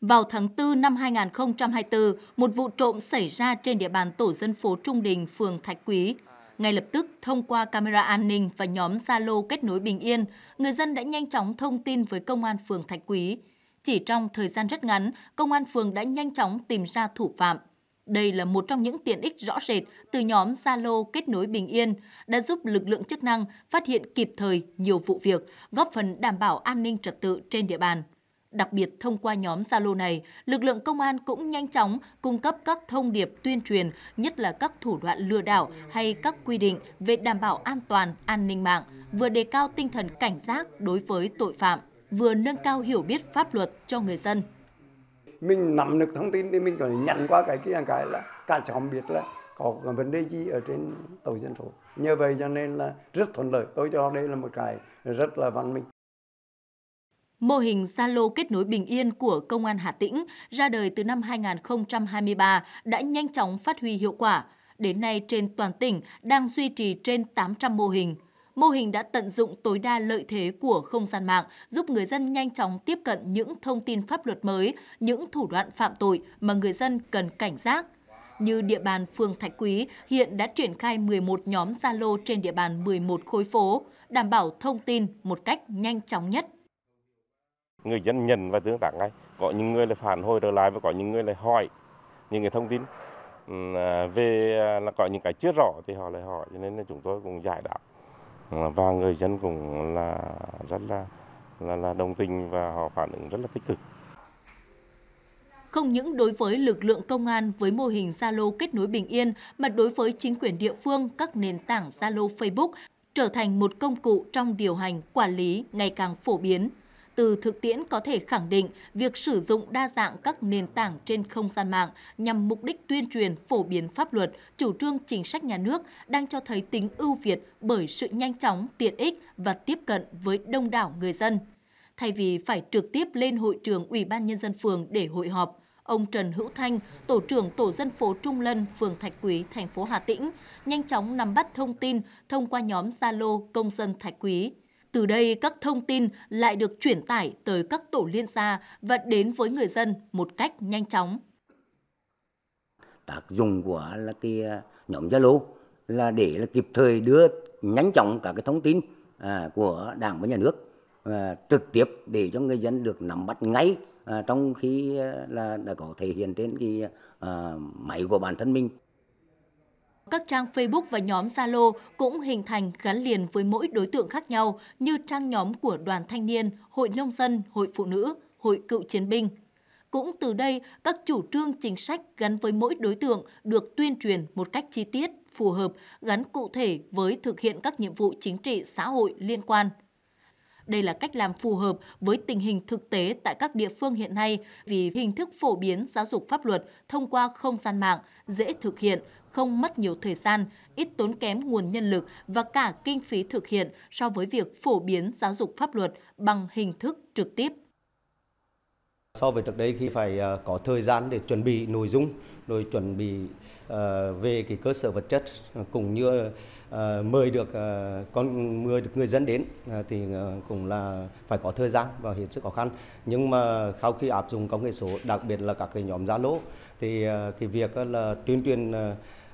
Vào tháng 4 năm 2024, một vụ trộm xảy ra trên địa bàn tổ dân phố Trung Đình, phường Thạch Quý. Ngay lập tức, thông qua camera an ninh và nhóm Zalo kết nối bình yên, người dân đã nhanh chóng thông tin với công an phường Thạch Quý. Chỉ trong thời gian rất ngắn, công an phường đã nhanh chóng tìm ra thủ phạm. Đây là một trong những tiện ích rõ rệt từ nhóm Zalo kết nối bình yên đã giúp lực lượng chức năng phát hiện kịp thời nhiều vụ việc, góp phần đảm bảo an ninh trật tự trên địa bàn. Đặc biệt thông qua nhóm Zalo này, lực lượng công an cũng nhanh chóng cung cấp các thông điệp tuyên truyền, nhất là các thủ đoạn lừa đảo hay các quy định về đảm bảo an toàn, an ninh mạng, vừa đề cao tinh thần cảnh giác đối với tội phạm, vừa nâng cao hiểu biết pháp luật cho người dân. Mình nắm được thông tin thì mình có thể nhận qua cái kia cái là cả xóm biết là có vấn đề gì ở trên tổ dân phố. nhờ vậy cho nên là rất thuận lợi, tôi cho đây là một cái rất là văn minh. Mô hình Zalo kết nối bình yên của Công an Hà Tĩnh ra đời từ năm 2023 đã nhanh chóng phát huy hiệu quả. Đến nay trên toàn tỉnh đang duy trì trên 800 mô hình. Mô hình đã tận dụng tối đa lợi thế của không gian mạng, giúp người dân nhanh chóng tiếp cận những thông tin pháp luật mới, những thủ đoạn phạm tội mà người dân cần cảnh giác như địa bàn phường Thạch Quý hiện đã triển khai 11 nhóm Zalo trên địa bàn 11 khối phố, đảm bảo thông tin một cách nhanh chóng nhất người dân nhận và tương tác ngay có những người là phản hồi trở lại và có những người là hỏi những cái thông tin ừ, à, về à, là có những cái chưa rõ thì họ lại hỏi cho nên là chúng tôi cũng giải đáp ừ, và người dân cũng là rất là là là đồng tình và họ phản ứng rất là tích cực. Không những đối với lực lượng công an với mô hình Zalo kết nối bình yên mà đối với chính quyền địa phương, các nền tảng Zalo, Facebook trở thành một công cụ trong điều hành, quản lý ngày càng phổ biến, từ thực tiễn có thể khẳng định việc sử dụng đa dạng các nền tảng trên không gian mạng nhằm mục đích tuyên truyền phổ biến pháp luật, chủ trương chính sách nhà nước đang cho thấy tính ưu việt bởi sự nhanh chóng, tiện ích và tiếp cận với đông đảo người dân. Thay vì phải trực tiếp lên hội trường Ủy ban Nhân dân phường để hội họp, ông Trần Hữu Thanh, tổ trưởng tổ dân phố Trung Lân, phường Thạch Quý, thành phố Hà Tĩnh, nhanh chóng nắm bắt thông tin thông qua nhóm Zalo công dân Thạch Quý. Từ đây các thông tin lại được chuyển tải tới các tổ liên gia và đến với người dân một cách nhanh chóng. Tác dụng của là cái à, nhóm Zalo là để là kịp thời đưa nhanh chóng cả cái thông tin à, của Đảng và Nhà nước à, trực tiếp để cho người dân được nắm bắt ngay à, trong khi à, là đã có thể hiện trên cái à, máy của bản thân mình. Các trang Facebook và nhóm Zalo cũng hình thành gắn liền với mỗi đối tượng khác nhau như trang nhóm của đoàn thanh niên, hội nông dân, hội phụ nữ, hội cựu chiến binh. Cũng từ đây, các chủ trương chính sách gắn với mỗi đối tượng được tuyên truyền một cách chi tiết, phù hợp, gắn cụ thể với thực hiện các nhiệm vụ chính trị xã hội liên quan. Đây là cách làm phù hợp với tình hình thực tế tại các địa phương hiện nay vì hình thức phổ biến giáo dục pháp luật thông qua không gian mạng dễ thực hiện, không mất nhiều thời gian, ít tốn kém nguồn nhân lực và cả kinh phí thực hiện so với việc phổ biến giáo dục pháp luật bằng hình thức trực tiếp. So với trước đây khi phải ờ, có thời gian để chuẩn bị nội dung, rồi chuẩn bị ờ, về cái cơ sở vật chất ờ, cũng như mời được con mời được người dân đến thì cũng là phải có thời gian và hiện sức khó khăn nhưng mà sau khi áp dụng công nghệ số đặc biệt là các cái nhóm Zalo thì cái việc là tuyên truyền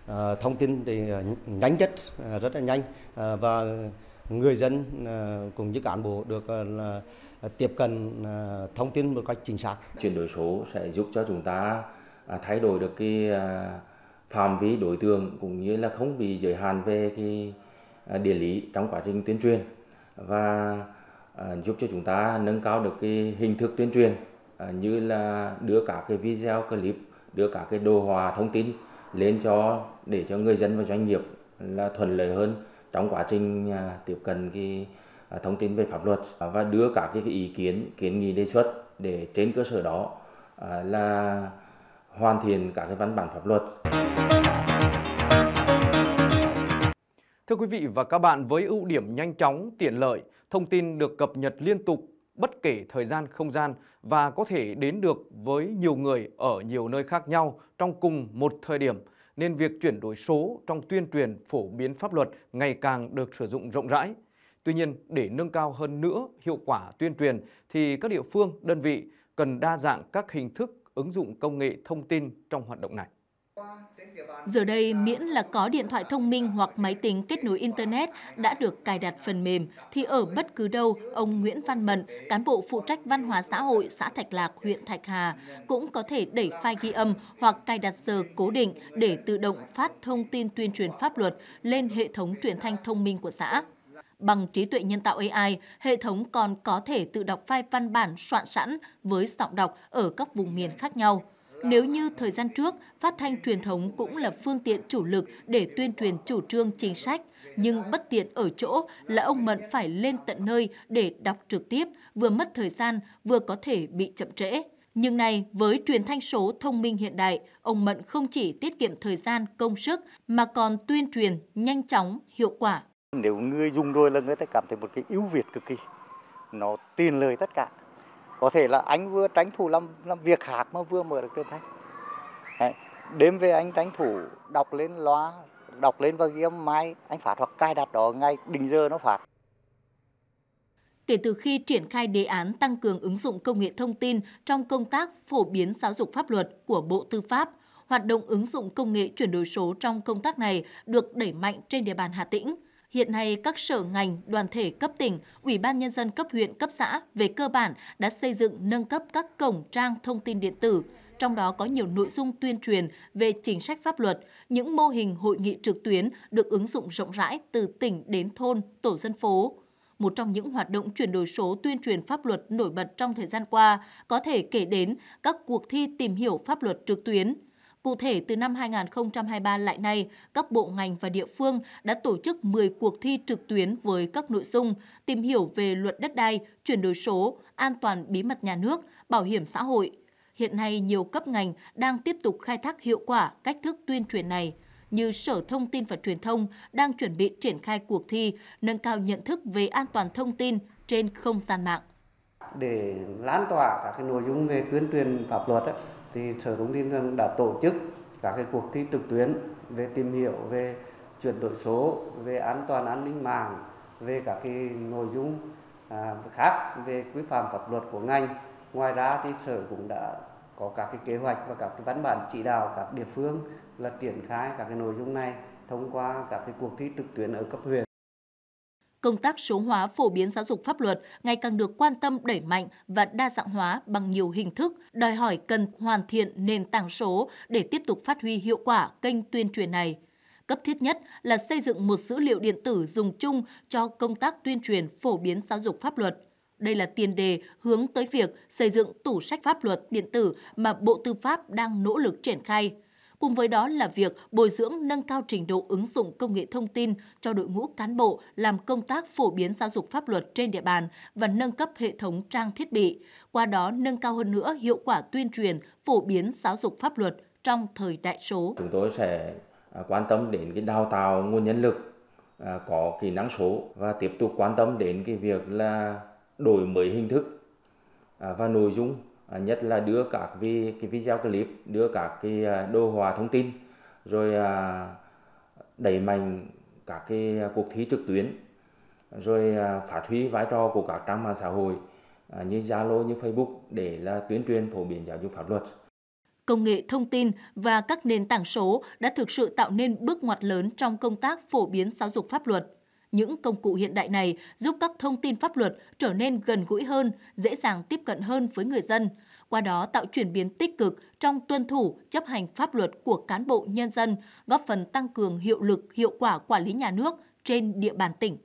Ờ, thông tin thì ờ, nhanh nhất ờ, rất là nhanh và người dân cũng như cán bộ được là tiếp cận thông tin một cách chính xác. Chuyển đổi số sẽ giúp cho chúng ta à, thay đổi được cái à, phạm vi đối tượng cũng như là không bị giới hạn về cái à, địa lý trong quá trình tuyên truyền và giúp cho chúng ta nâng cao được cái hình thức tuyên truyền như là đưa cả cái video clip đưa cả cái đồ họa thông tin lên cho để cho người dân và doanh nghiệp là thuận lợi hơn trong quá trình à, tiếp cận cái à, thông tin về pháp luật và đưa các cái ý kiến kiến nghị đề xuất để trên cơ sở đó à, là hoàn thiện các cái văn bản pháp luật. Thưa quý vị và các bạn, với ưu điểm nhanh chóng, tiện lợi, thông tin được cập nhật liên tục bất kể thời gian không gian và có thể đến được với nhiều người ở nhiều nơi khác nhau trong cùng một thời điểm nên việc chuyển đổi số trong tuyên truyền phổ biến pháp luật ngày càng được sử dụng rộng rãi. Tuy nhiên, để nâng cao hơn nữa hiệu quả tuyên truyền thì các địa phương, đơn vị cần đa dạng các hình thức ứng dụng công nghệ thông tin trong hoạt động này. Giờ đây, miễn là có điện thoại thông minh hoặc máy tính kết nối Internet đã được cài đặt phần mềm, thì ở bất cứ đâu, ông Nguyễn Văn Mận, cán bộ phụ trách văn hóa xã hội xã Thạch Lạc, huyện Thạch Hà, cũng có thể đẩy file ghi âm hoặc cài đặt giờ cố định để tự động phát thông tin tuyên truyền pháp luật lên hệ thống truyền thanh thông minh của xã. Bằng trí tuệ nhân tạo AI, hệ thống còn có thể tự đọc file văn bản soạn sẵn với giọng đọc ở các vùng miền khác nhau. Nếu như thời gian trước, phát thanh truyền thống cũng là phương tiện chủ lực để tuyên truyền chủ trương chính sách. Nhưng bất tiện ở chỗ là ông Mận phải lên tận nơi để đọc trực tiếp, vừa mất thời gian, vừa có thể bị chậm trễ. Nhưng nay, với truyền thanh số thông minh hiện đại, ông Mận không chỉ tiết kiệm thời gian, công sức mà còn tuyên truyền nhanh chóng, hiệu quả. Nếu người dùng rồi là người ta cảm thấy một cái ưu việt cực kỳ. Nó tin lời tất cả. Có thể là anh vừa tránh thủ làm, làm việc khác mà vừa mở được truyền thanh đêm về anh tranh thủ đọc lên loa đọc lên và ghi âm mai anh phát hoặc cài đặt đó ngay định giờ nó phát kể từ khi triển khai đề án tăng cường ứng dụng công nghệ thông tin trong công tác phổ biến giáo dục pháp luật của Bộ Tư pháp, hoạt động ứng dụng công nghệ chuyển đổi số trong công tác này được đẩy mạnh trên địa bàn Hà Tĩnh. Hiện nay, các sở ngành, đoàn thể cấp tỉnh, ủy ban nhân dân cấp huyện, cấp xã về cơ bản đã xây dựng nâng cấp các cổng trang thông tin điện tử, trong đó có nhiều nội dung tuyên truyền về chính sách pháp luật, những mô hình hội nghị trực tuyến được ứng dụng rộng rãi từ tỉnh đến thôn, tổ dân phố. Một trong những hoạt động chuyển đổi số tuyên truyền pháp luật nổi bật trong thời gian qua có thể kể đến các cuộc thi tìm hiểu pháp luật trực tuyến. Cụ thể, từ năm 2023 lại nay, các bộ ngành và địa phương đã tổ chức 10 cuộc thi trực tuyến với các nội dung tìm hiểu về luật đất đai, chuyển đổi số, an toàn bí mật nhà nước, bảo hiểm xã hội, hiện nay nhiều cấp ngành đang tiếp tục khai thác hiệu quả cách thức tuyên truyền này như Sở Thông tin và Truyền thông đang chuẩn bị triển khai cuộc thi nâng cao nhận thức về an toàn thông tin trên không gian mạng. Để lan tỏa các cái nội dung về tuyên truyền pháp luật ấy, thì Sở Thông tin đã tổ chức các cái cuộc thi trực tuyến về tìm hiểu về chuyển đổi số, về an toàn an ninh mạng, về các cái nội dung à, khác về quy phạm pháp luật của ngành ngoài ra thì sở cũng đã có các cái kế hoạch và các cái văn bản chỉ đạo các địa phương là triển khai các cái nội dung này thông qua các cái cuộc thi trực tuyến ở cấp huyện công tác số hóa phổ biến giáo dục pháp luật ngày càng được quan tâm đẩy mạnh và đa dạng hóa bằng nhiều hình thức, đòi hỏi cần hoàn thiện nền tảng số để tiếp tục phát huy hiệu quả kênh tuyên truyền này. Cấp thiết nhất là xây dựng một dữ liệu điện tử dùng chung cho công tác tuyên truyền phổ biến giáo dục pháp luật. Đây là tiền đề hướng tới việc xây dựng tủ sách pháp luật điện tử mà Bộ Tư pháp đang nỗ lực triển khai. Cùng với đó là việc bồi dưỡng nâng cao trình độ ứng dụng công nghệ thông tin cho đội ngũ cán bộ làm công tác phổ biến giáo dục pháp luật trên địa bàn và nâng cấp hệ thống trang thiết bị, qua đó nâng cao hơn nữa hiệu quả tuyên truyền, phổ biến giáo dục pháp luật trong thời đại số. Chúng tôi sẽ à, quan tâm đến cái đào tạo nguồn nhân lực à, có kỹ năng số và tiếp tục quan tâm đến cái việc là đổi mới hình thức à, và nội dung à, nhất là đưa các cái video clip đưa các cái à, đồ họa thông tin rồi đẩy mạnh các cái cuộc thi trực tuyến rồi phát huy vai trò của các trang mạng xã hội như Zalo như Facebook để là tuyên truyền phổ biến giáo dục pháp luật công nghệ thông tin và các nền tảng số đã thực sự tạo nên bước ngoặt lớn trong công tác phổ biến giáo dục pháp luật những công cụ hiện đại này giúp các thông tin pháp luật trở nên gần gũi hơn, dễ dàng tiếp cận hơn với người dân, qua đó tạo chuyển biến tích cực trong tuân thủ, chấp hành pháp luật của cán bộ nhân dân, góp phần tăng cường hiệu lực, hiệu quả quản lý nhà nước trên địa bàn tỉnh.